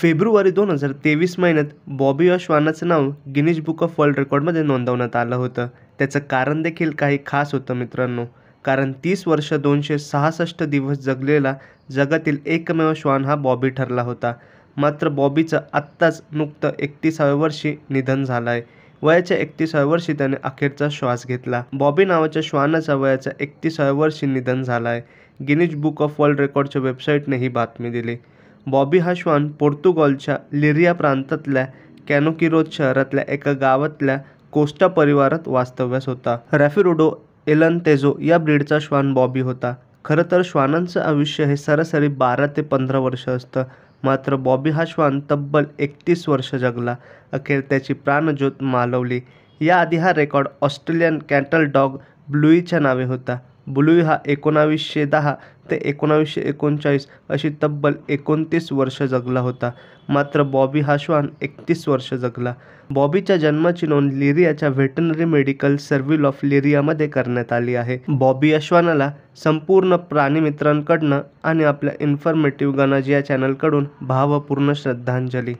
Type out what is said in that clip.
February दोन हजार तेवीस महिन्यात बॉबी या श्वानाचं नाव गिनीज बुक ऑफ वर्ल्ड रेकॉर्डमध्ये नोंदवण्यात आलं होतं त्याचं कारण देखील काही खास होतं मित्रांनो कारण तीस वर्ष दोनशे सहासष्ट दिवस जगलेला जगातील एकमेव श्वान हा बॉबी ठरला होता मात्र बॉबीचं आत्ताच नुकतं एकतीसाव्या वर्षी निधन झालं आहे वयाच्या एकतीसाव्या वर्षी त्याने अखेरचा श्वास घेतला बॉबी नावाच्या श्वानाचा वयाच्या एकतीसाव्या वर्षी निधन झाला आहे गिनीज बुक ऑफ वर्ल्ड रेकॉर्डच्या वेबसाईटने ही बातमी दिली बॉबी हा श्वान पोर्तुगालच्या लिरिया प्रांतातल्या कॅनोकिरोज शहरातल्या एका गावातल्या कोस्टा परिवारात वास्तव्यास होता रॅफिरोडो तेजो या ब्रीडचा श्वान बॉबी होता खरं तर श्वानांचं आयुष्य हे सरासरी बारा ते पंधरा वर्ष असतं मात्र बॉबी हा श्वान तब्बल एकतीस वर्ष जगला अखेर त्याची प्राणज्योत मालवली याआधी हा रेकॉर्ड ऑस्ट्रेलियन कॅटल डॉग ब्लुईच्या नावे होता ब्लूई हा एकोणावीसशे दहा ते एकोणावीसशे एकोणचाळीस अशी तब्बल एकोणतीस वर्ष जगला होता मात्र बॉबी हा श्वान एकतीस वर्ष जगला बॉबीच्या जन्माची नोंद लिरियाच्या व्हेटनरी मेडिकल सर्व्हिल ऑफ लिरियामध्ये करण्यात आली आहे बॉबी या श्वानाला संपूर्ण प्राणीमित्रांकडनं आणि आपल्या इन्फॉर्मेटिव्ह गणाजी या चॅनलकडून भावपूर्ण श्रद्धांजली